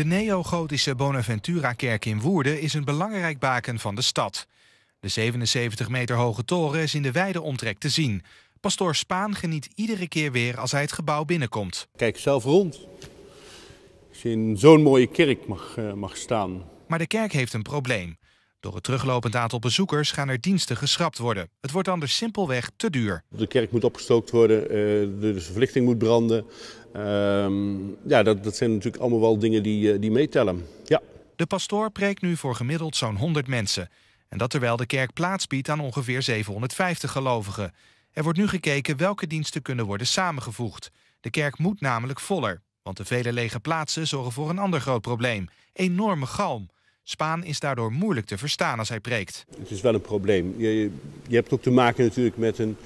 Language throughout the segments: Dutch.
De neogotische Bonaventura-kerk in Woerden is een belangrijk baken van de stad. De 77 meter hoge toren is in de wijde omtrek te zien. Pastoor Spaan geniet iedere keer weer als hij het gebouw binnenkomt. Kijk zelf rond. Als je in zo'n mooie kerk mag, eh, mag staan. Maar de kerk heeft een probleem. Door het teruglopend aantal bezoekers gaan er diensten geschrapt worden. Het wordt anders simpelweg te duur. De kerk moet opgestookt worden, eh, de verlichting moet branden. Ehm, ja, dat, dat zijn natuurlijk allemaal wel dingen die, eh, die meetellen. Ja. De pastoor preekt nu voor gemiddeld zo'n 100 mensen. En dat terwijl de kerk plaats biedt aan ongeveer 750 gelovigen. Er wordt nu gekeken welke diensten kunnen worden samengevoegd. De kerk moet namelijk voller, want de vele lege plaatsen zorgen voor een ander groot probleem: enorme galm. Spaan is daardoor moeilijk te verstaan als hij preekt. Het is wel een probleem. Je, je hebt ook te maken natuurlijk met een,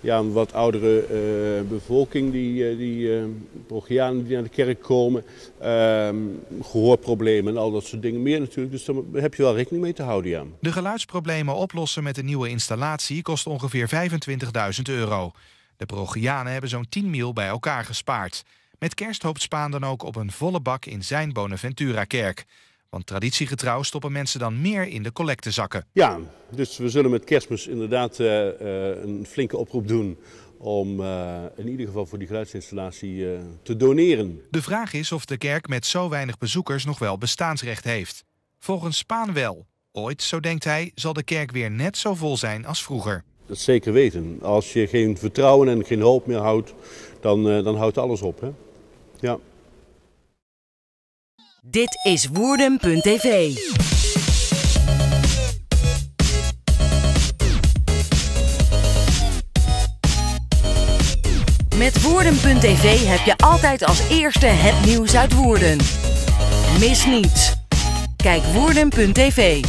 ja, een wat oudere eh, bevolking, die, eh, die uh, die naar de kerk komen. Ehm, gehoorproblemen en al dat soort dingen meer natuurlijk. Dus daar heb je wel rekening mee te houden, ja. De geluidsproblemen oplossen met de nieuwe installatie kost ongeveer 25.000 euro. De Progianen hebben zo'n 10 mil bij elkaar gespaard. Met kerst hoopt Spaan dan ook op een volle bak in zijn Bonaventura-kerk. Want traditiegetrouw stoppen mensen dan meer in de collectezakken. Ja, dus we zullen met kerstmis inderdaad eh, eh, een flinke oproep doen om eh, in ieder geval voor die geluidsinstallatie te doneren. De vraag is of de kerk met zo weinig bezoekers nog wel bestaansrecht heeft. Volgens Spaan wel. Ooit, zo denkt hij, zal de kerk weer net zo vol zijn als vroeger. Dat zeker weten. Als je geen vertrouwen en geen hoop meer houdt, dan, dan houdt alles op. Hè? Ja. Dit is Woorden.tv. Met Woorden.tv heb je altijd als eerste het nieuws uit Woorden. Mis niets. Kijk Woorden.tv.